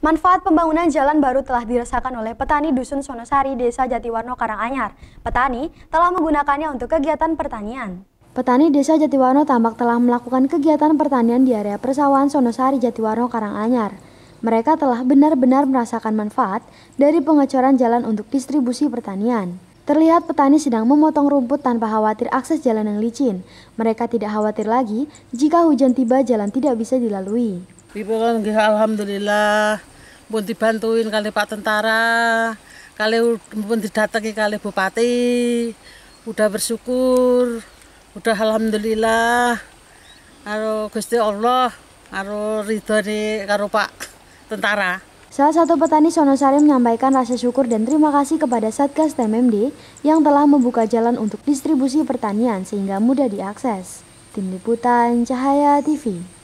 Manfaat pembangunan jalan baru telah dirasakan oleh petani Dusun Sonosari, Desa Jatiwarno, Karanganyar. Petani telah menggunakannya untuk kegiatan pertanian. Petani Desa Jatiwarno tampak telah melakukan kegiatan pertanian di area persawahan Sonosari, Jatiwarno, Karanganyar. Mereka telah benar-benar merasakan manfaat dari pengecoran jalan untuk distribusi pertanian. Terlihat petani sedang memotong rumput tanpa khawatir akses jalan yang licin. Mereka tidak khawatir lagi jika hujan tiba jalan tidak bisa dilalui. Bipun nggih alhamdulillah pun dibantuin kali Pak Tentara, kali pun didatangi kali Bupati. Udah bersyukur, udah alhamdulillah. Karo Gusti Allah, karo ridhone karo Pak Tentara. Salah satu petani Sonosari menyampaikan rasa syukur dan terima kasih kepada Satgas TMMD yang telah membuka jalan untuk distribusi pertanian sehingga mudah diakses. Tim Liputan Cahaya TV